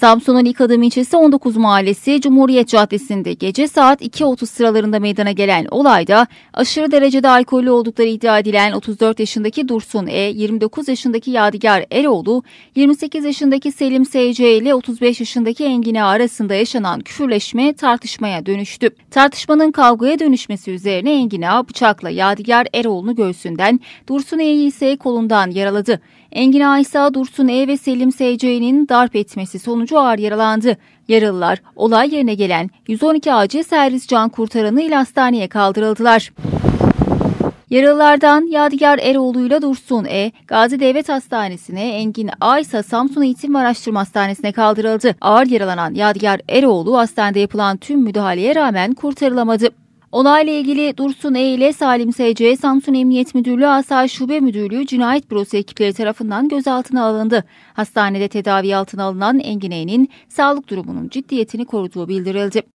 Samsun'un ilk adım ilçesi 19 Mahallesi Cumhuriyet Caddesi'nde gece saat 2.30 sıralarında meydana gelen olayda aşırı derecede alkollü oldukları iddia edilen 34 yaşındaki Dursun E, 29 yaşındaki Yadigar Eroğlu, 28 yaşındaki Selim S.C. ile 35 yaşındaki Engin Engine arasında yaşanan küfürleşme tartışmaya dönüştü. Tartışmanın kavgaya dönüşmesi üzerine Engin Engine bıçakla Yadigar Eroğlu'nu göğsünden, Dursun E'yi ise kolundan yaraladı. Engine ise Dursun E ve Selim S.C.'nin darp etmesi sonucu sonucu ağır yaralandı. Yaralılar olay yerine gelen 112 acil servis can kurtaranı ile hastaneye kaldırıldılar. Yaralılardan Yadigar Eroğlu'yla Dursun E, Gazi Devlet Hastanesi'ne, Engin A ise Samsun Eğitim Araştırma Hastanesi'ne kaldırıldı. Ağır yaralanan Yadigar Eroğlu hastanede yapılan tüm müdahaleye rağmen kurtarılamadı. Olayla ilgili Dursun E ile Salim S.C. Samsun Emniyet Müdürlüğü Asayiş Şube Müdürlüğü Cinayet Bürosu ekipleri tarafından gözaltına alındı. Hastanede tedavi altına alınan Engin E'nin sağlık durumunun ciddiyetini koruduğu bildirildi.